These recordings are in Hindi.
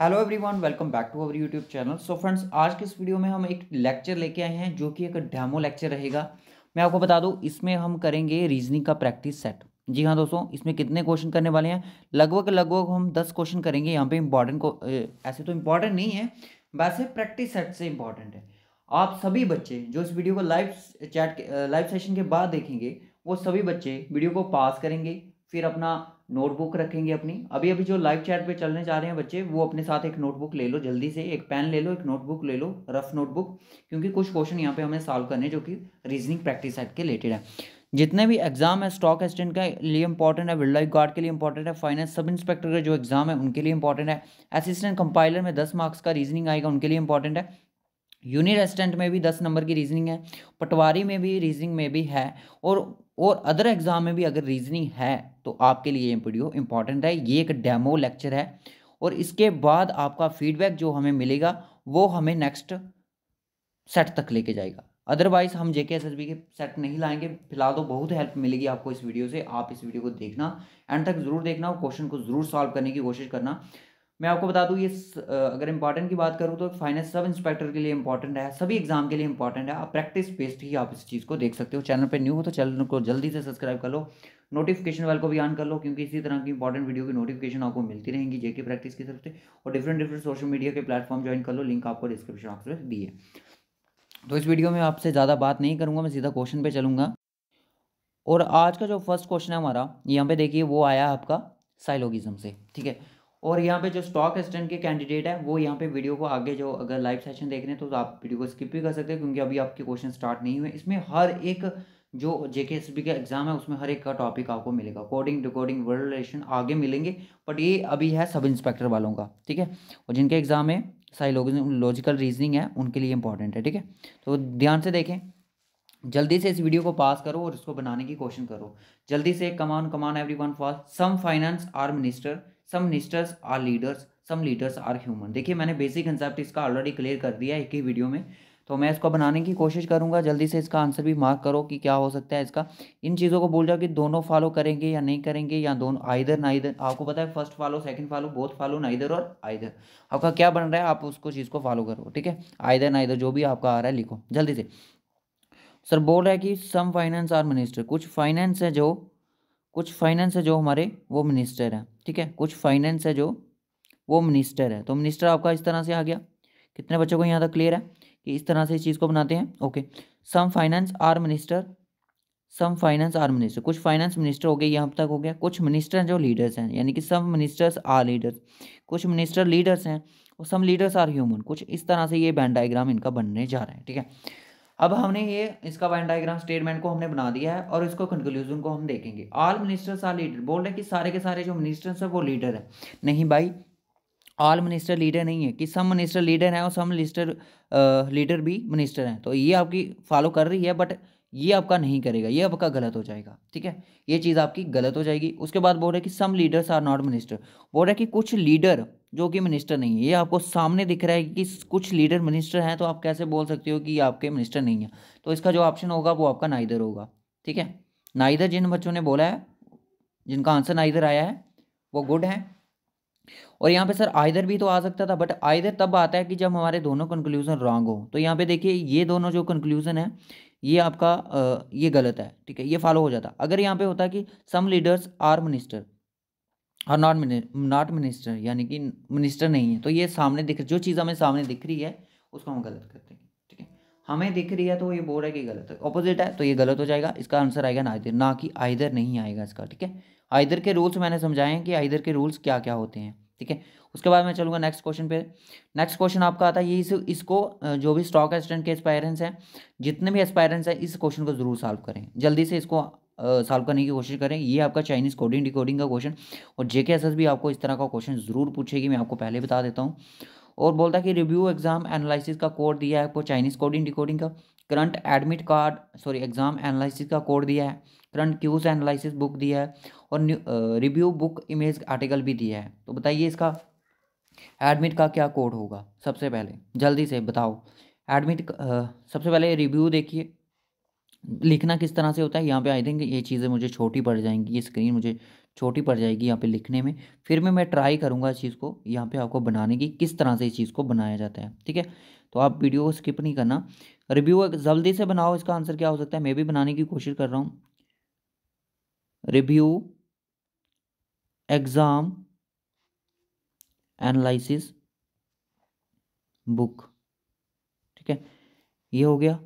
hello everyone welcome back to our YouTube channel so friends आज के इस वीडियो में हम एक लेक्चर लेके आए हैं जो कि एक डेमो लेक्चर रहेगा मैं आपको बता दूं इसमें हम करेंगे रीजनिंग का प्रैक्टिस सेट जी हाँ दोस्तों इसमें कितने क्वेश्चन करने वाले हैं लगभग लगभग हम दस क्वेश्चन करेंगे यहाँ पे इम्पॉर्टेंट को ऐसे तो इम्पॉर्टेंट नहीं है वैसे प्रैक्टिस सेट से इम्पॉर्टेंट है आप सभी बच्चे जो इस वीडियो को लाइव चैट लाइव सेशन के बाद देखेंगे वो सभी बच्चे वीडियो को पास करेंगे फिर अपना नोटबुक रखेंगे अपनी अभी अभी जो लाइव चैट पे चलने जा रहे हैं बच्चे वो अपने साथ एक नोटबुक ले लो जल्दी से एक पेन ले लो एक नोटबुक ले लो रफ नोटबुक क्योंकि कुछ क्वेश्चन यहाँ पे हमें सॉल्व करने जो कि रीजनिंग प्रैक्टिस एट के रिलेटेड है जितने भी एग्जाम है स्टॉक एक्सटेंट का लिए इंपॉर्टेंट है विल्ड लाइफ गार्ड के लिए इंपॉर्टेंट है फाइनेंस सब इंस्पेक्टर का जो एग्जाम है उनके लिए इंपॉर्टेंट है असिस्टेंट कंपाइलर में दस मार्क्स का रीजनिंग आएगा उनके लिए इंपॉर्टेंट है यूनिट असिस्टेंट में भी दस नंबर की रीजनिंग है पटवारी में भी रीजनिंग में भी है और और अदर एग्ज़ाम में भी अगर रीजनिंग है तो आपके लिए ये वीडियो इंपॉर्टेंट है ये एक डेमो लेक्चर है और इसके बाद आपका फीडबैक जो हमें मिलेगा वो हमें नेक्स्ट सेट तक लेके जाएगा अदरवाइज हम जेके एस के सेट नहीं लाएंगे फिलहाल तो बहुत हेल्प मिलेगी आपको इस वीडियो से आप इस वीडियो को देखना एंड तक जरूर देखना और क्वेश्चन को जरूर सॉल्व करने की कोशिश करना मैं आपको बता दूँ ये अगर इंपॉर्टेंट की बात करूँ तो फाइनेंस सब इंस्पेक्टर के लिए इंपॉर्टेंट है सभी एग्जाम के लिए इंपॉर्टेंट है आप प्रैक्टिस बेस्ड ही आप इस चीज़ को देख सकते हो चैनल पर न्यू हो तो चैनल को जल्दी से सब्सक्राइब कर लो नोटिफिकेशन वाल को भी ऑन कर लो क्योंकि इसी तरह की इंपॉर्टेंट वीडियो की नोटिफिकेशन आपको मिलती रहेंगी जेके प्रैक्टिस की तरफ से और डिफरेंट डिफरेंट सोशल मीडिया के प्लेटफॉर्म ज्वाइन कर लो लिंक आपको डिस्क्रिप्शन बॉक्स में दिए तो इस वीडियो में आपसे ज़्यादा बात नहीं करूँगा मैं सीधा क्वेश्चन पर चलूँगा और आज का जो फर्स्ट क्वेश्चन है हमारा यहाँ पे देखिए वो आया आपका साइलोगिज्म से ठीक है और यहाँ पे जो स्टॉक असिस्टेंट के कैंडिडेट है वो यहाँ पे वीडियो को आगे जो अगर लाइव सेशन देख रहे हैं तो आप वीडियो को स्किप भी कर सकते हैं क्योंकि अभी आपके क्वेश्चन स्टार्ट नहीं हुए इसमें हर एक जो जेके एस बी का एग्जाम है उसमें हर एक का टॉपिक आपको मिलेगा कोडिंग डिकोडिंग वर्ल्ड रिलेशन आगे मिलेंगे बट ये अभी है सब इंस्पेक्टर वालों का ठीक है और जिनके एग्जाम है साइकोलॉजिकल रीजनिंग है उनके लिए इंपॉर्टेंट है ठीक है तो ध्यान से देखें जल्दी से इस वीडियो को पास करो और इसको बनाने की कोशिश करो जल्दी से come on come on everyone for some finance are minister some ministers are leaders some leaders are human देखिए मैंने बेसिक कंसेप्ट इसका ऑलरेडी क्लियर कर दिया है एक ही वीडियो में तो मैं इसको बनाने की कोशिश करूंगा जल्दी से इसका आंसर भी मार्क करो कि क्या हो सकता है इसका इन चीज़ों को बोल जाओ कि दोनों फॉलो करेंगे या नहीं करेंगे या दोनों आइधर ना इधर आपको पता है first follow second follow both follow ना इधर और आइधर आपका क्या बन रहा है आप उसको चीज़ को फॉलो करो ठीक है आइधर ना इधर जो भी आपका आ रहा है लिखो जल्दी से सर बोल रहा है कि सम फाइनेंस आर मिनिस्टर कुछ फाइनेंस है जो कुछ फाइनेंस है जो हमारे वो मिनिस्टर हैं ठीक है कुछ फाइनेंस है जो वो मिनिस्टर है तो मिनिस्टर आपका इस तरह से आ गया कितने बच्चों को यहाँ तक क्लियर है कि इस तरह से इस चीज़ को बनाते हैं okay some finance are minister some finance are minister कुछ फाइनेंस मिनिस्टर हो गए यहाँ तक हो गया कुछ मिनिस्टर जो लीडर्स हैं यानी कि सम मिनिस्टर्स आर लीडर्स कुछ मिनिस्टर लीडर्स हैं और सम लीडर्स आर ह्यूमन कुछ इस तरह से ये बैंड डाइग्राम इनका बनने जा रहे हैं ठीक है अब हमने ये इसका वाइन डायग्राम स्टेटमेंट को हमने बना दिया है और इसको कंक्लूजन को हम देखेंगे ऑल मिनिस्टर्स आर लीडर बोल रहे हैं कि सारे के सारे जो मिनिस्टर्स हैं वो लीडर हैं नहीं भाई ऑल मिनिस्टर लीडर नहीं है कि सम मिनिस्टर लीडर हैं और सम मिनिस्टर लीडर भी मिनिस्टर हैं तो ये आपकी फॉलो कर रही है बट ये आपका नहीं करेगा ये आपका गलत हो जाएगा ठीक है ये चीज़ आपकी गलत हो जाएगी उसके बाद बोल रहे कि some leaders are not minister बोल रहे कि कुछ लीडर जो कि मिनिस्टर नहीं है ये आपको सामने दिख रहा है कि कुछ लीडर मिनिस्टर हैं तो आप कैसे बोल सकते हो कि ये आपके मिनिस्टर नहीं है तो इसका जो ऑप्शन होगा वो आपका नाइदर होगा ठीक है नाइदर जिन बच्चों ने बोला है जिनका आंसर नाइदर आया है वो गुड है और यहाँ पे सर आयदर भी तो आ सकता था बट आयदर तब आता है कि जब हमारे दोनों कंक्लूजन रॉन्ग हो तो यहाँ पे देखिए ये दोनों जो कंक्लूजन है ये आपका ये गलत है ठीक है ये फॉलो हो जाता अगर यहाँ पे होता कि सम लीडर्स आर मिनिस्टर और नॉट नॉट मिनिस्टर यानी कि मिनिस्टर नहीं है तो ये सामने दिख जो चीज़ हमें सामने दिख रही है उसको हम गलत करते हैं ठीक है हमें दिख रही है तो ये बोल रहा है कि गलत है ऑपोजिट है तो ये गलत हो जाएगा इसका आंसर आएगा ना आइधर ना कि आइधर नहीं आएगा इसका ठीक है आइधर के रूल्स मैंने समझाए हैं कि आइधर के रूल्स क्या क्या होते हैं ठीक है उसके बाद मैं चलूँगा नेक्स्ट क्वेश्चन पे नेक्स्ट क्वेश्चन आपका आता है ये इस, इसको जो भी स्टॉक असिस्टेंट के एक्सपायरेंस हैं जितने भी एक्सपायरेंस हैं इस क्वेश्चन को जरूर सॉल्व करें जल्दी से इसको सॉल्व करने की कोशिश करें ये आपका चाइनीज़ कोडिंग डिकोडिंग का क्वेश्चन और जेके एस भी आपको इस तरह का क्वेश्चन ज़रूर पूछेगी मैं आपको पहले बता देता हूँ और बोलता है कि रिव्यू एग्जाम एनालिसिस का कोड दिया है आपको चाइनीज़ कोडिंग डिकोडिंग का current admit card sorry exam analysis का कोड दिया है करंट क्यूज एनालिसिस बुक दिया है और रिव्यू बुक इमेज आर्टिकल भी दिया है तो बताइए इसका एडमिट का क्या कोड होगा सबसे पहले जल्दी से बताओ एडमिट सबसे पहले रिव्यू देखिए लिखना किस तरह से होता है यहाँ पे आई थिंक ये चीज़ें मुझे छोटी पड़ जाएंगी ये स्क्रीन मुझे छोटी पड़ जाएगी यहाँ पे लिखने में फिर मैं मैं ट्राई करूँगा इस चीज़ को यहाँ पे आपको बनाने की किस तरह से इस चीज़ को बनाया जाता है ठीक है तो आप वीडियो को स्किप नहीं करना रिव्यू जल्दी से बनाओ इसका आंसर क्या हो सकता है मैं भी बनाने की कोशिश कर रहा हूँ रिव्यू एग्ज़ाम एनालिसिस बुक ठीक है ये हो गया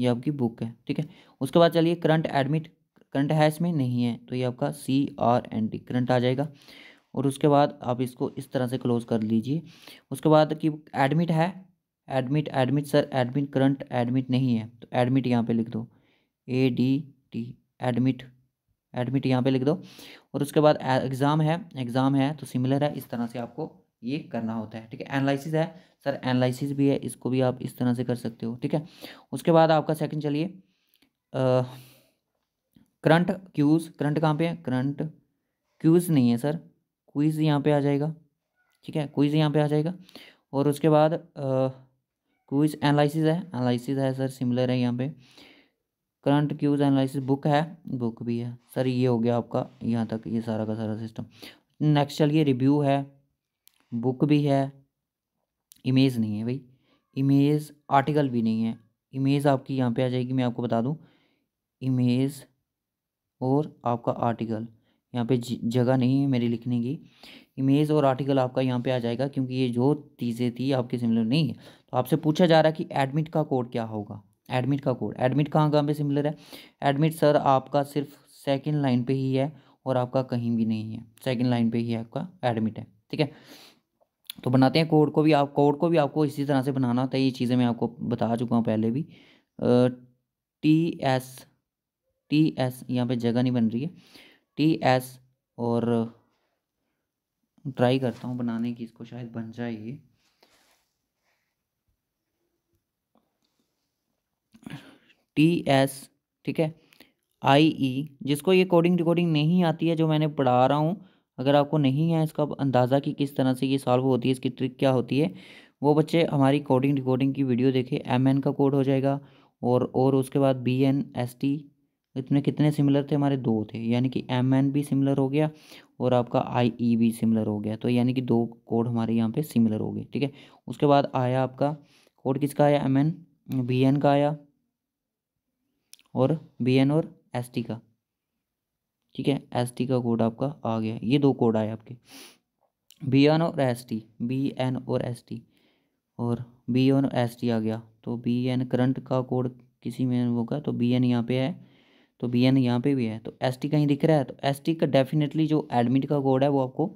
ये आपकी बुक है ठीक है उसके बाद चलिए करंट एडमिट करंट है इसमें नहीं है तो ये आपका C R N T current आ जाएगा और उसके बाद आप इसको इस तरह से क्लोज कर लीजिए उसके बाद कि एडमिट है admit admit sir admit current admit नहीं है तो एडमिट यहाँ पे लिख दो A D T admit admit यहाँ पे लिख दो और उसके बाद एग्ज़ाम है एग्ज़ाम है तो सिमिलर है इस तरह से आपको ये करना होता है ठीक है एनालिसिस है सर एनालिसिस भी है इसको भी आप इस तरह से कर सकते हो ठीक है उसके बाद आपका सेकंड चलिए करंट क्यूज़ करंट कहाँ पे है करंट क्यूज़ नहीं है सर क्विज़ यहाँ पे आ जाएगा ठीक है क्विज़ यहाँ पे आ जाएगा और उसके बाद क्विज़ एनालिसिस है एनालिसिस है सर सिमिलर है यहाँ पे करंट क्यूज एनालिसिस बुक है बुक भी है सर ये हो गया आपका यहाँ तक ये सारा का सारा सिस्टम नेक्स्ट चलिए रिव्यू है बुक भी है इमेज नहीं है भाई इमेज आर्टिकल भी नहीं है इमेज आपकी यहाँ पे आ जाएगी मैं आपको बता दूँ इमेज और आपका आर्टिकल यहाँ पे जगह नहीं है मेरी लिखने की इमेज और आर्टिकल आपका यहाँ पे आ जाएगा क्योंकि ये जो चीज़ें थी आपके सिमिलर नहीं है तो आपसे पूछा जा रहा है कि एडमिट का कोड क्या होगा एडमिट का कोड एडमिट कहाँ कहाँ पे सिमिलर है एडमिट सर आपका सिर्फ सेकंड लाइन पे ही है और आपका कहीं भी नहीं है सेकंड लाइन पे ही है आपका एडमिट है ठीक है तो बनाते हैं कोड को भी आप कोड को भी आपको इसी तरह से बनाना होता है ये चीज़ें मैं आपको बता चुका हूँ पहले भी टी एस टी एस यहाँ पर जगह नहीं बन रही है टी एस और ट्राई करता हूँ बनाने की इसको शायद बन जाए ये टी एस ठीक है आई ई e, जिसको ये कोडिंग डिकोडिंग नहीं आती है जो मैंने पढ़ा रहा हूँ अगर आपको नहीं है इसका अंदाज़ा कि किस तरह से ये सॉल्व होती है इसकी ट्रिक क्या होती है वो बच्चे हमारी कोडिंग डिकोडिंग की वीडियो देखे एम एन का कोड हो जाएगा और और उसके बाद बी एन एस टी इतने कितने सिमिलर थे हमारे दो थे यानी कि एम एन भी सिमिलर हो गया और आपका आई ई e भी सिमिलर हो गया तो यानी कि दो कोड हमारे यहाँ पे सिमिलर हो गए ठीक है उसके बाद आया आपका कोड किसका आया एम एन बी एन का आया और बी एन और एस टी का ठीक है एस टी का कोड आपका आ गया ये दो कोड आए आपके बी एन और एस टी बी एन और एस टी और बी एन एस टी आ गया तो बी एन करंट का कोड किसी में होगा तो बी एन यहाँ पे है तो बी एन यहाँ पे भी है तो एस टी कहीं दिख रहा है तो एस टी का डेफिनेटली जो एडमिट का कोड है वो आपको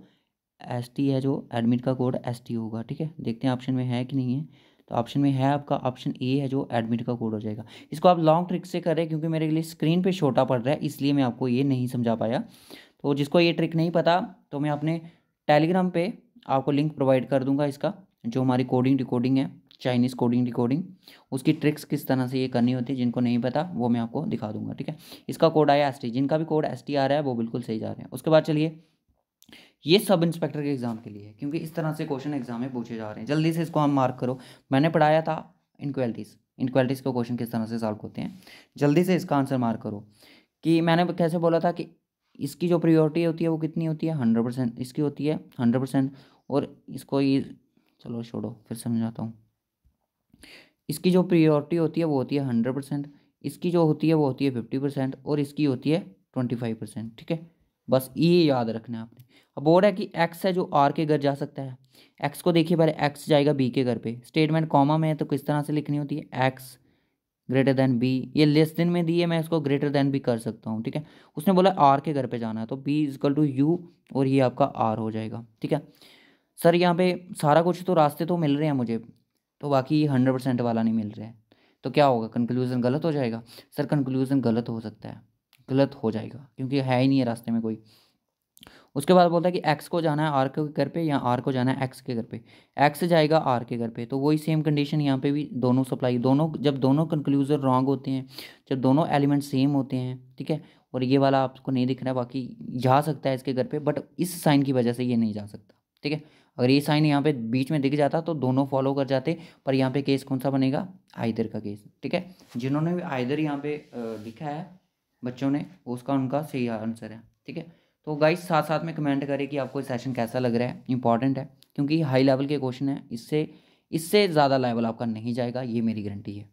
एस टी है जो एडमिट का कोड एस टी होगा ठीक है देखते हैं ऑप्शन में है कि नहीं है तो ऑप्शन में है आपका ऑप्शन ए है जो एडमिट का कोड हो जाएगा इसको आप लॉन्ग ट्रिक से करें क्योंकि मेरे लिए स्क्रीन पे छोटा पड़ रहा है इसलिए मैं आपको ये नहीं समझा पाया तो जिसको ये ट्रिक नहीं पता तो मैं अपने टेलीग्राम पे आपको लिंक प्रोवाइड कर दूंगा इसका जो हमारी कोडिंग रिकॉर्डिंग है चाइनीज़ कोडिंग रिकॉर्डिंग उसकी ट्रिक्स किस तरह से ये करनी होती है जिनको नहीं पता वो मैं आपको दिखा दूंगा ठीक है इसका कोड आया एस जिनका भी कोड एस आ रहा है वो बिल्कुल सही जा रहे हैं उसके बाद चलिए ये सब इंस्पेक्टर के एग्ज़ाम के लिए है क्योंकि इस तरह से क्वेश्चन एग्जाम में पूछे जा रहे हैं जल्दी से इसको हम मार्क करो मैंने पढ़ाया था इनक्वालिटीज़ इनक्वालिटीज़ का क्वेश्चन किस तरह से सॉल्व होते हैं जल्दी से इसका आंसर मार्क करो कि मैंने कैसे बोला था कि इसकी जो प्रियोरिटी होती है वो कितनी होती है हंड्रेड परसेंट इसकी होती है हंड्रेड परसेंट और इसको ये चलो छोड़ो फिर समझाता हूँ इसकी जो प्रियोरिटी होती है वो होती है हंड्रेड परसेंट इसकी जो होती है वो होती है फिफ्टी परसेंट और इसकी होती है ट्वेंटी फाइव परसेंट ठीक है बस ये याद रखना है आपने अब बोर्ड है कि एक्स है जो आर के घर जा सकता है एक्स को देखिए पहले एक्स जाएगा बी के घर पे स्टेटमेंट कॉमा में है तो किस तरह से लिखनी होती है एक्स ग्रेटर देन बी ये लेस देन में दी है मैं इसको ग्रेटर देन भी कर सकता हूँ ठीक है उसने बोला आर के घर पे जाना है तो बी इजकल टू यू और ये आपका आर हो जाएगा ठीक है सर यहाँ पे सारा कुछ तो रास्ते तो मिल रहे हैं मुझे तो बाकी हंड्रेड परसेंट वाला नहीं मिल रहा है तो क्या होगा कंक्लूज़न गलत हो जाएगा सर कंक्लूज़न गलत हो सकता है गलत हो जाएगा क्योंकि है ही नहीं है रास्ते में कोई उसके बाद बोलता है कि एक्स को जाना है आर के घर पे या आर को जाना है एक्स के घर पे एक्स जाएगा आर के घर पे तो वही सेम कंडीशन यहाँ पे भी दोनों सप्लाई दोनों जब दोनों कंक्लूजर रॉन्ग होते हैं जब दोनों एलिमेंट सेम होते हैं ठीक है और ये वाला आपको नहीं दिख रहा है बाकी जा सकता है इसके घर पर बट इस साइन की वजह से ये नहीं जा सकता ठीक है अगर ये साइन यहाँ पे बीच में दिख जाता तो दोनों फॉलो कर जाते पर यहाँ पे केस कौन सा बनेगा आइदर का केस ठीक है जिन्होंने भी आइदर यहाँ पे लिखा है बच्चों ने उसका उनका सही आंसर है ठीक है तो गाइस साथ साथ में कमेंट करें कि आपको सेशन कैसा लग रहा है इंपॉर्टेंट है क्योंकि हाई लेवल के क्वेश्चन है इससे इससे ज़्यादा लेवल आपका नहीं जाएगा ये मेरी गारंटी है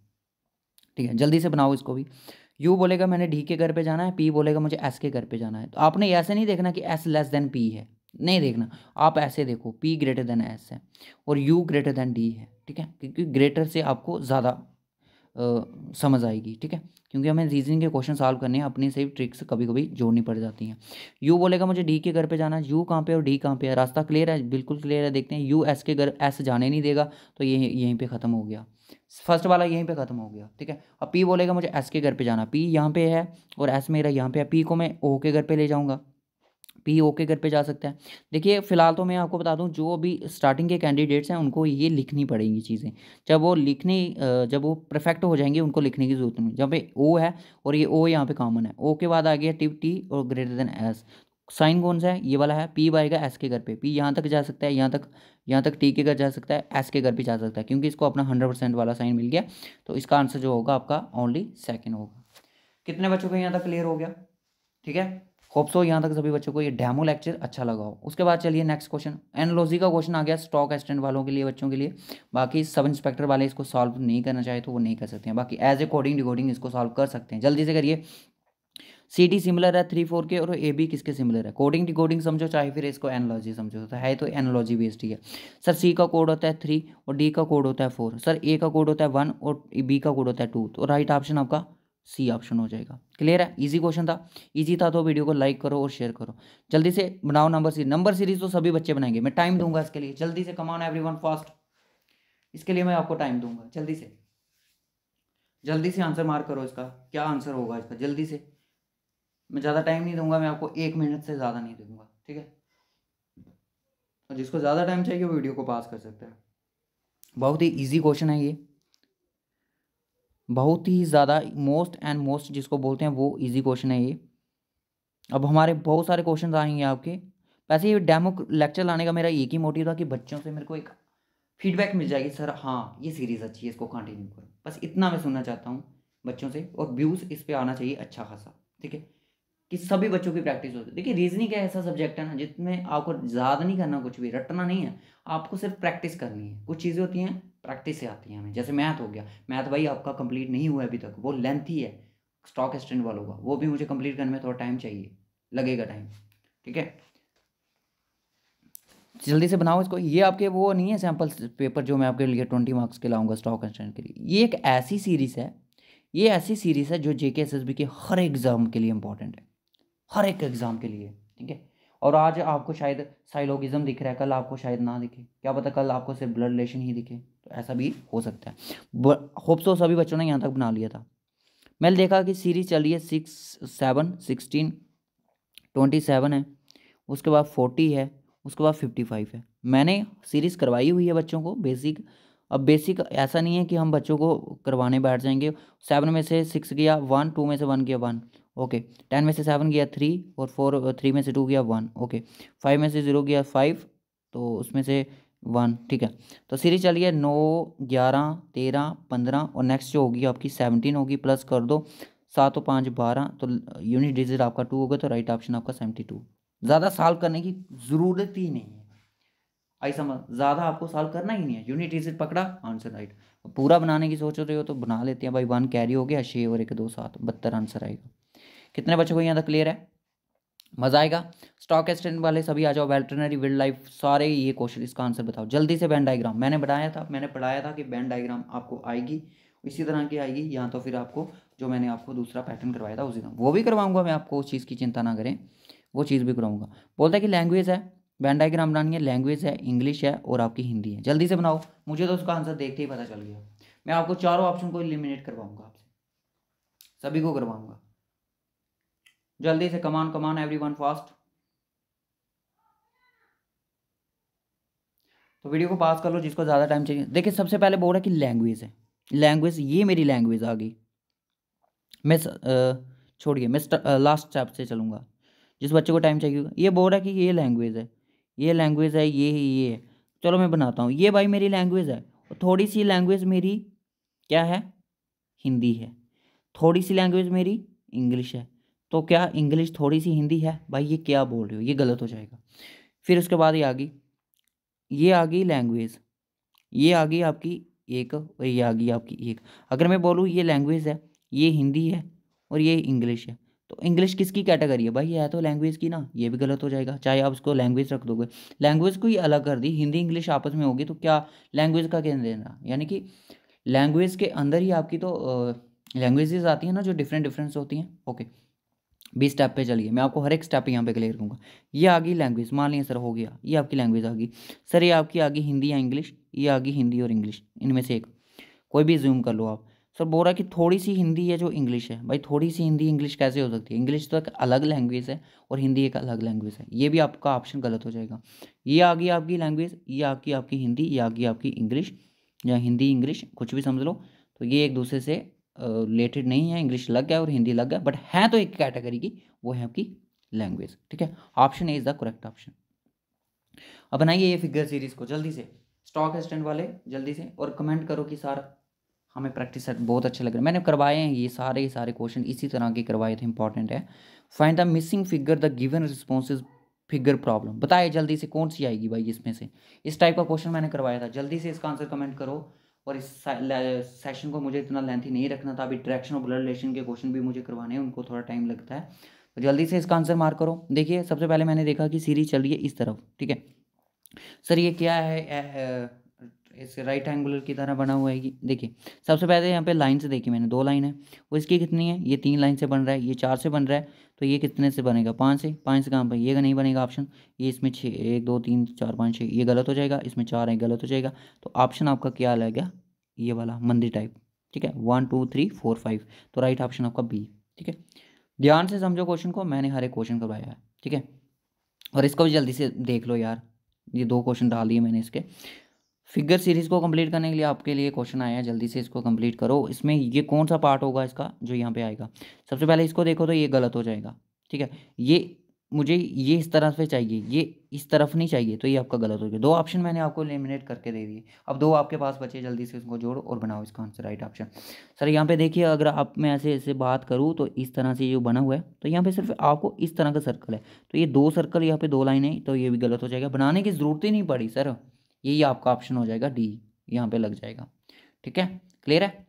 ठीक है जल्दी से बनाओ इसको भी यू बोलेगा मैंने डी के घर पे जाना है पी बोलेगा मुझे एस के घर पे जाना है तो आपने ऐसे नहीं देखना कि एस लेस देन पी है नहीं देखना आप ऐसे देखो पी ग्रेटर देन एस है और यू ग्रेटर देन डी है ठीक है क्योंकि ग्रेटर से आपको ज़्यादा समझ आएगी ठीक है क्योंकि हमें रीजनिंग के क्वेश्चन सॉल्व करने हैं अपनी सही ट्रिक्स कभी कभी जोड़नी पड़ जाती हैं यू बोलेगा मुझे डी के घर पे जाना है यू कहाँ पे और डी कहाँ पे है रास्ता क्लियर है बिल्कुल क्लियर है देखते हैं यू एस के घर एस जाने नहीं देगा तो ये यहीं पे ख़त्म हो गया फर्स्ट वाला यहीं पे ख़त्म हो गया ठीक है अब पी बोलेगा मुझे एस के घर पर जाना पी यहाँ पे है और एस मेरा यहाँ पर है पी को मैं ओ के घर पर ले जाऊँगा पी ओ के घर पे जा सकता है देखिए फ़िलहाल तो मैं आपको बता दूं जो अभी स्टार्टिंग के कैंडिडेट्स हैं उनको ये लिखनी पड़ेंगी चीज़ें जब वो लिखने जब वो परफेक्ट हो जाएंगे उनको लिखने की जरूरत नहीं जहाँ पे ओ है और ये ओ यहाँ पे कॉमन है ओ के बाद आ गया टिप टी और ग्रेटर देन एस साइन कौन सा है ये वाला है पी बाएगा एस के घर पर पी यहाँ तक जा सकता है यहाँ तक यहाँ तक टी के घर जा सकता है एस के घर भी जा सकता है क्योंकि इसको अपना हंड्रेड परसेंट वाला साइन मिल गया तो इसका आंसर जो होगा आपका ओनली सेकेंड होगा कितने बच्चों का यहाँ तक क्लियर हो गया ठीक है होप यहाँ तक सभी बच्चों को ये डेमो लेक्चर अच्छा लगा हो उसके बाद चलिए नेक्स्ट क्वेश्चन एनोलॉजी का क्वेश्चन आ गया स्टॉक एस्टेंट वालों के लिए बच्चों के लिए बाकी सब इंस्पेक्टर वाले इसको सॉल्व नहीं करना चाहे तो वो नहीं कर सकते हैं बाकी एज ए कोडिंग डिकोडिंग इसको सॉल्व कर सकते हैं जल्दी से करिए सी डी सिमिलर है थ्री फोर के और ए बी किसके सिमिलर है कोडिंग डिकोडिंग समझो चाहे फिर इसको एनोलॉजी समझो तो है तो एनोलॉजी बेस्ड ही है सर सी का कोड होता है थ्री और डी का कोड होता है फोर सर ए का कोड होता है वन और बी का कोड होता है टू तो राइट ऑप्शन आपका सी ऑप्शन हो जाएगा क्लियर है इजी क्वेश्चन था इजी था तो वीडियो को लाइक करो और शेयर करो जल्दी से बनाओ नंबर सीरीज नंबर सीरीज तो सभी बच्चे बनाएंगे मैं टाइम दूंगा इसके लिए जल्दी से कमाओ एवरी वन फास्ट इसके लिए मैं आपको टाइम दूंगा जल्दी से जल्दी से आंसर मार करो इसका क्या आंसर होगा इसका जल्दी से मैं ज़्यादा टाइम नहीं दूंगा मैं आपको एक मिनट से ज़्यादा नहीं दूंगा ठीक है और जिसको ज़्यादा टाइम चाहिए वो वीडियो को पास कर सकते हैं बहुत ही ईजी क्वेश्चन है ये बहुत ही ज़्यादा मोस्ट एंड मोस्ट जिसको बोलते हैं वो इजी क्वेश्चन है ये अब हमारे बहुत सारे क्वेश्चन आएंगे आपके वैसे ये डेमो लेक्चर लाने का मेरा एक ही मोटिव था कि बच्चों से मेरे को एक फीडबैक मिल जाएगी सर हाँ ये सीरीज़ अच्छी है इसको कंटिन्यू करो बस इतना मैं सुनना चाहता हूँ बच्चों से और व्यूज़ इस पर आना चाहिए अच्छा खासा ठीक है कि सभी बच्चों की प्रैक्टिस होती है देखिए रीजनिंग का ऐसा सब्जेक्ट है ना जिसमें आपको ज़्यादा नहीं करना कुछ भी रटना नहीं है आपको सिर्फ प्रैक्टिस करनी है कुछ चीज़ें होती हैं प्रैक्टिस से आती है हमें जैसे मैथ हो गया मैथ भाई आपका कंप्लीट नहीं हुआ अभी तक वो लेंथी है स्टॉक एक्सटेंड वालों का वो भी मुझे कंप्लीट करने में थोड़ा टाइम चाहिए लगेगा टाइम ठीक है जल्दी से बनाओ इसको ये आपके वो नहीं है सैम्पल पेपर जो मैं आपके लिए ट्वेंटी मार्क्स के लाऊंगा स्टॉक एक्सटेंड के लिए ये एक ऐसी सीरीज़ है ये ऐसी सीरीज़ है जो जे के एस एस बी के हर एग्ज़ाम के लिए इंपॉर्टेंट है हर एक एग्ज़ाम के लिए ठीक है और आज आपको शायद साइलोगिज्म दिख रहा है कल आपको शायद ना दिखे क्या पता कल आपको सिर्फ ब्लड रिलेशन ही दिखे तो ऐसा भी हो सकता है होप सो तो सभी बच्चों ने यहाँ तक बना लिया था मैंने देखा कि सीरीज चल रही है six seven sixteen twenty seven है उसके बाद फोर्टी है उसके बाद फिफ्टी फाइव है मैंने सीरीज़ करवाई हुई है बच्चों को बेसिक अब बेसिक ऐसा नहीं है कि हम बच्चों को करवाने बैठ जाएंगे सेवन में से सिक्स गया वन टू में से वन गया वन ओके टेन में से सेवन गया थ्री और फोर थ्री uh, में से टू गया वन ओके फाइव में से ज़ीरो गया फाइव तो उसमें से वन ठीक है तो सीरीज चलिए है नौ ग्यारह तेरह पंद्रह और नेक्स्ट जो होगी आपकी सेवनटीन होगी प्लस कर दो सात और पाँच बारह तो यूनिट डिजिट आपका टू होगा तो राइट ऑप्शन आपका सेवेंटी टू ज़्यादा सॉल्व करने की ज़रूरत ही नहीं है आई समझ ज़्यादा आपको सॉल्व करना ही नहीं है यूनिट डिजिट पकड़ा आंसर राइट पूरा बनाने की सोच रहे हो तो बना लेते हैं भाई वन कैरी हो गया छः और एक दो सात बहत्तर आंसर आएगा कितने बच्चों को यहाँ तक क्लियर है मजा आएगा स्टॉक एक्सटेंड वाले सभी आ जाओ वेटरनरी विल्ड लाइफ सारे ये क्वेश्चन इसका आंसर बताओ जल्दी से बैंड डायग्राम मैंने बताया था मैंने पढ़ाया था कि बैंड डायग्राम आपको आएगी इसी तरह की आएगी या तो फिर आपको जो मैंने आपको दूसरा पैटर्न करवाया था उसी तरह वो भी करवाऊंगा मैं आपको उस चीज़ की चिंता ना करें वो चीज़ भी करवाऊंगा बोलता है कि लैंग्वेज है बैंड डायग्राम बनानी है लैंग्वेज है इंग्लिश है और आपकी हिंदी है जल्दी से बनाओ मुझे तो उसका आंसर देखते ही पता चल गया मैं आपको चारों ऑप्शन को इलिमिनेट करवाऊंगा आपसे सभी को करवाऊंगा जल्दी से come on come on everyone fast तो वीडियो को पास कर लो जिसको ज़्यादा टाइम चाहिए देखिए सबसे पहले बोल रहा है कि लैंग्वेज है लैंग्वेज ये मेरी लैंग्वेज आ गई मैं छोड़िए मैं लास्ट स्टेप से चलूँगा जिस बच्चे को टाइम चाहिए ये बोल रहा है कि ये लैंग्वेज है ये लैंग्वेज है ये है ये है चलो मैं बनाता हूँ ये भाई मेरी लैंग्वेज है और थोड़ी सी लैंग्वेज मेरी क्या है हिंदी है थोड़ी सी लैंग्वेज मेरी इंग्लिश है तो क्या इंग्लिश थोड़ी सी हिंदी है भाई ये क्या बोल रहे हो ये गलत हो जाएगा फिर उसके बाद ये आ गई ये आ गई लैंग्वेज ये आ गई आपकी एक और ये आ गई आपकी एक अगर मैं बोलूँ ये लैंग्वेज है ये हिंदी है और ये इंग्लिश है तो इंग्लिश किसकी कैटेगरी है भाई है तो लैंग्वेज की ना ये भी गलत हो जाएगा चाहे आप उसको लैंग्वेज रख दोगे लैंग्वेज को ही अलग कर दी हिंदी इंग्लिश आपस में होगी तो क्या लैंग्वेज का क्या देना यानी कि लैंग्वेज के अंदर ही आपकी तो लैंग्वेजेस आती हैं ना जो डिफरेंट डिफरेंस होती हैं ओके बीस स्टेप पे चलिए मैं आपको हर एक स्टेप यहाँ पे क्लियर करूँगा ये आ गई लैंग्वेज मान लिया सर हो गया ये आपकी लैंग्वेज आ गई सर ये आपकी आ गई हिंदी या इंग्लिश ये आ गई हिंदी और इंग्लिश इनमें से एक कोई भी जूम कर लो आप सर बोल रहा है कि थोड़ी सी हिंदी है जो इंग्लिश है भाई थोड़ी सी हिंदी इंग्लिश कैसे हो सकती है इंग्लिश तो एक अलग लैंग्वेज है और हिंदी एक अलग लैंग्वेज है ये भी आपका ऑप्शन गलत हो जाएगा ये आ गई आपकी लैंग्वेज ये आपकी आपकी हिंदी ये आ गई आपकी इंग्लिश या हिंदी इंग्लिश कुछ भी समझ लो तो ये एक दूसरे से रिलेटेड नहीं है इंग्लिश लग गया और हिंदी लग गया बट है तो एक कैटेगरी की वो है आपकी लैंग्वेज ठीक है option A is the correct option अब बनाइए ये फिगर सीरीज को जल्दी से स्टॉक स्टैंड वाले जल्दी से और कमेंट करो कि सर हमें प्रैक्टिस बहुत अच्छे लग रहे हैं मैंने करवाए हैं ये सारे ही सारे क्वेश्चन इसी तरह के करवाए थे इंपॉर्टेंट है find the missing figure the given responses figure problem बताइए जल्दी से कौन सी आएगी भाई इसमें से इस टाइप का क्वेश्चन मैंने करवाया था जल्दी से इसका आंसर कमेंट करो और इस सेशन को मुझे इतना लेंथी नहीं रखना था अभी डायरेक्शन और ब्लड रिलेशन के क्वेश्चन भी मुझे करवाने हैं उनको थोड़ा टाइम लगता है तो जल्दी से इसका आंसर मार्क करो देखिए सबसे पहले मैंने देखा कि सीरीज चल रही है इस तरफ ठीक है सर ये क्या है इस राइट एंगुलर की तरह बना हुआ है देखिए सबसे पहले यहाँ पे लाइन से देखी मैंने दो लाइन है वो इसकी कितनी है ये तीन लाइन से बन रहा है ये चार से बन रहा है तो ये कितने से बनेगा पाँच से पाँच से कहाँ पर ये नहीं बनेगा ऑप्शन ये इसमें छः एक दो तीन चार पाँच छः ये गलत हो जाएगा इसमें चार है गलत हो जाएगा तो ऑप्शन आपका क्या लगेगा ये वाला मंदिर टाइप ठीक है one two three four five तो राइट ऑप्शन आपका बी ठीक है ध्यान से समझो क्वेश्चन को मैंने हर एक क्वेश्चन करवाया है ठीक है और इसको भी जल्दी से देख लो यार ये दो क्वेश्चन डाल दिए मैंने इसके फिगर सीरीज को कंप्लीट करने के लिए आपके लिए क्वेश्चन आया है जल्दी से इसको कंप्लीट करो इसमें ये कौन सा पार्ट होगा इसका जो यहाँ पे आएगा सबसे पहले इसको देखो तो ये गलत हो जाएगा ठीक है ये मुझे ये इस तरह से चाहिए ये इस तरफ नहीं चाहिए तो ये आपका गलत हो गया दो ऑप्शन मैंने आपको एलिमिनेट करके दे दिए अब दो आपके पास बचे जल्दी से इसको जोड़ो और बनाओ इसका आंसर राइट ऑप्शन सर यहाँ पे देखिए अगर आप मैं ऐसे ऐसे बात करूँ तो इस तरह से जो बना हुआ है तो यहाँ पे सिर्फ आपको इस तरह का सर्कल है तो ये दो सर्कल यहाँ पर दो लाइन है तो ये भी गलत हो जाएगा बनाने की ज़रूरत ही नहीं पड़ी सर यही आपका ऑप्शन हो जाएगा डी यहाँ पे लग जाएगा ठीक है क्लियर है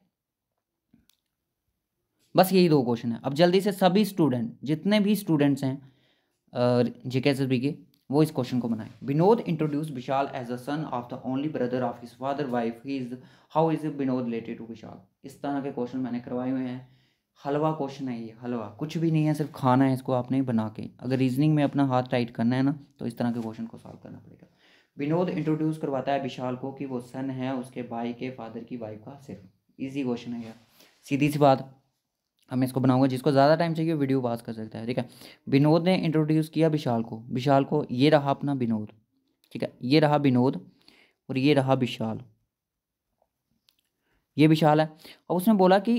बस यही दो क्वेश्चन है अब जल्दी से सभी स्टूडेंट जितने भी स्टूडेंट्स हैं जेके एस के वो इस क्वेश्चन को बनाए Vinod introduce Vishal as a son of the only brother of his father wife he is how is Vinod related to Vishal इस तरह के क्वेश्चन मैंने करवाए हुए हैं हलवा क्वेश्चन है ये हलवा कुछ भी नहीं है सिर्फ खाना है इसको आपने बना के अगर रीजनिंग में अपना हाथ टाइट करना है ना तो इस तरह के क्वेश्चन को सॉल्व करना पड़ेगा विनोद इंट्रोड्यूस करवाता है विशाल को कि वो सन है उसके भाई के फादर की वाइफ का सिर्फ इजी क्वेश्चन है यार सीधी सी बात हम इसको बनाऊंगा जिसको ज़्यादा टाइम चाहिए वीडियो पास कर सकता है ठीक है विनोद ने इंट्रोड्यूस किया विशाल को विशाल को ये रहा अपना विनोद ठीक है ये रहा विनोद और ये रहा विशाल ये विशाल है अब उसने बोला कि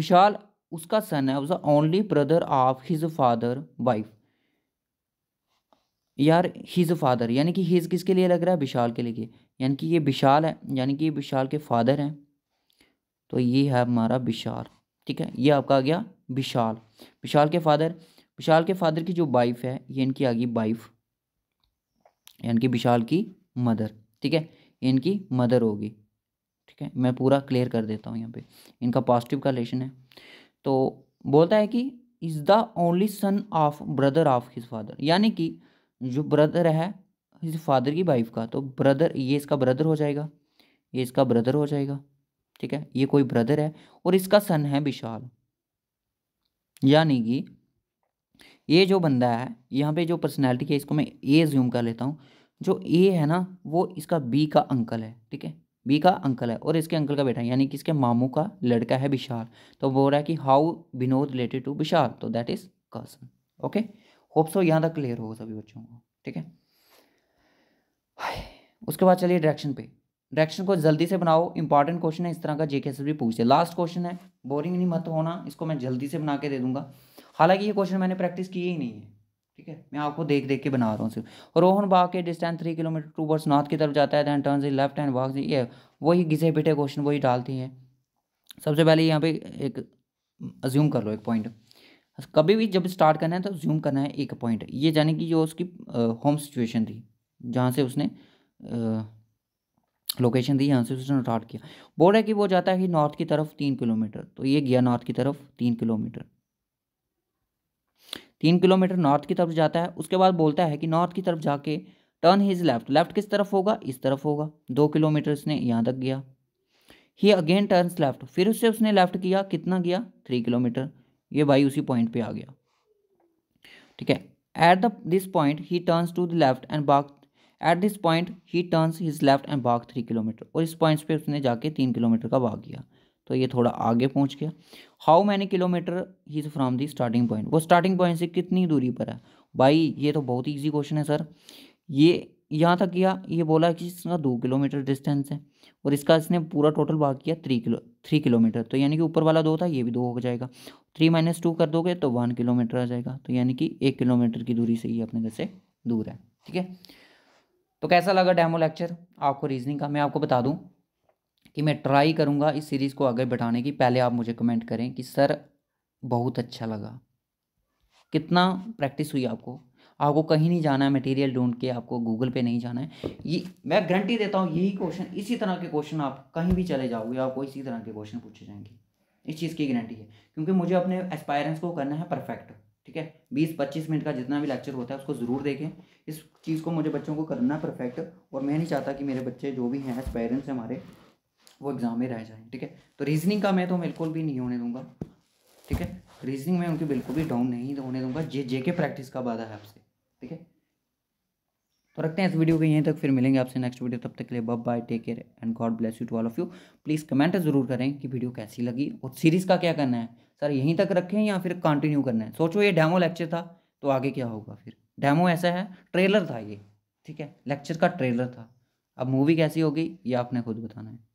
विशाल उसका सन है उसका only brother of his father wife यार हीज़ अ फादर यानी कि हीज़ किसके लिए लग रहा है विशाल के लिए यानी कि ये विशाल है यानी कि ये विशाल के फादर हैं तो ये है हमारा विशाल ठीक है ये आपका आ गया विशाल विशाल के फादर विशाल के फादर की जो वाइफ है ये इनकी आ गई वाइफ यानी कि विशाल की मदर ठीक है इनकी मदर होगी ठीक है मैं पूरा क्लियर कर देता हूँ यहाँ पे इनका पॉजिटिव का रिलेशन है तो बोलता है कि is the only son of brother of his father यानी कि जो ब्रदर है इस फादर की वाइफ का तो ब्रदर ये इसका ब्रदर हो जाएगा ये इसका ब्रदर हो जाएगा ठीक है ये कोई ब्रदर है और इसका सन है विशाल यानी कि ये जो बंदा है यहाँ पे जो पर्सनैलिटी है इसको मैं ए ज्यूम कर लेता हूँ जो ए है ना वो इसका बी का अंकल है ठीक है बी का अंकल है और इसके अंकल का बेटा यानी कि इसके मामू का लड़का है विशाल तो बोल रहा है कि how Vinod related to Vishal तो that is cousin okay hope so यहाँ तक क्लियर होगा सभी बच्चों को ठीक है उसके बाद चलिए डायरेक्शन पे डायरेक्शन को जल्दी से बनाओ इंपॉर्टेंट क्वेश्चन है इस तरह का जेके से भी पूछते लास्ट क्वेश्चन है बोरिंग नहीं मत होना इसको मैं जल्दी से बना के दे दूंगा हालांकि ये क्वेश्चन मैंने प्रैक्टिस किए ही नहीं है ठीक है मैं आपको देख देख के बना रहा हूँ सिर्फ रोहन बाग के distance three kilometer towards north की तरफ जाता है then turn left hand walk ये वही घिसे पिटे क्वेश्चन वही डालती हैं सबसे पहले यहाँ पे एक अज्यूम कर लो एक पॉइंट कभी भी जब स्टार्ट करना है तो ज्यूम करना है एक पॉइंट ये जाने कि जो उसकी होम सिचुएशन थी जहाँ से उसने लोकेशन दी यहाँ से उसने स्टार्ट किया बोल रहा है कि वो जाता है कि नॉर्थ की तरफ तीन किलोमीटर तो ये गया नॉर्थ की तरफ तीन किलोमीटर तीन किलोमीटर नॉर्थ की तरफ जाता है उसके बाद बोलता है कि नॉर्थ की तरफ जाके टर्न हिज लेफ्ट लेफ्ट किस तरफ होगा इस तरफ होगा दो किलोमीटर इसने यहाँ तक गया ही अगेन टर्न लेफ्ट फिर उससे उसने लेफ्ट किया कितना गया थ्री किलोमीटर ये भाई उसी पॉइंट पे आ गया ठीक है at the this point he turns to the left and walk at this point he turns his left and walk three kilometer और इस पॉइंट पे उसने जाके तीन किलोमीटर का भाग किया तो ये थोड़ा आगे पहुंच गया how many kilometer he is from the starting point वो स्टार्टिंग पॉइंट से कितनी दूरी पर है भाई ये तो बहुत ही ईजी क्वेश्चन है सर ये यहाँ तक किया ये बोला कि इसका दो किलोमीटर डिस्टेंस है और इसका इसने पूरा टोटल भाग किया थ्री किलो थ्री किलोमीटर तो यानी कि ऊपर वाला दो था ये भी दो हो जाएगा थ्री माइनस टू कर दोगे तो वन किलोमीटर आ जाएगा तो यानी कि एक किलोमीटर की दूरी से ही अपने घर से दूर है ठीक है तो कैसा लगा डैमो लेक्चर आपको रीजनिंग का मैं आपको बता दूँ कि मैं ट्राई करूँगा इस सीरीज़ को आगे बढ़ाने की पहले आप मुझे कमेंट करें कि सर बहुत अच्छा लगा कितना प्रैक्टिस हुई आपको आपको कहीं नहीं जाना है मटेरियल ढूंढ के आपको गूगल पे नहीं जाना है ये मैं गारंटी देता हूँ यही क्वेश्चन इसी तरह के क्वेश्चन आप कहीं भी चले जाओगे आपको इसी तरह के क्वेश्चन पूछे जाएंगे इस चीज़ की गारंटी है क्योंकि मुझे अपने एस्पायरेंस को करना है परफेक्ट ठीक है बीस पच्चीस मिनट का जितना भी लेक्चर होता है उसको ज़रूर देखें इस चीज़ को मुझे बच्चों को करना परफेक्ट और मैं नहीं चाहता कि मेरे बच्चे जो भी हैं हैं हमारे वो एग्ज़ाम में रह जाएँ ठीक है तो रीजनिंग का मैं तो बिल्कुल भी नहीं होने दूंगा ठीक है रीजनिंग में उनकी बिल्कुल भी डाउन नहीं होने दूंगा जे जे के प्रैक्टिस का वादा है आपसे ठीक है तो रखते हैं इस वीडियो को यहीं तक फिर मिलेंगे आपसे नेक्स्ट वीडियो तब तक के लिए बब bye take care and God bless you to all of you please comment ज़रूर करें कि वीडियो कैसी लगी और सीरीज़ का क्या करना है सर यहीं तक रखें या फिर कंटिन्यू करना है सोचो ये डेमो लेक्चर था तो आगे क्या होगा फिर डेमो ऐसा है ट्रेलर था ये ठीक है लेक्चर का ट्रेलर था अब मूवी कैसी होगी ये आपने खुद बताना है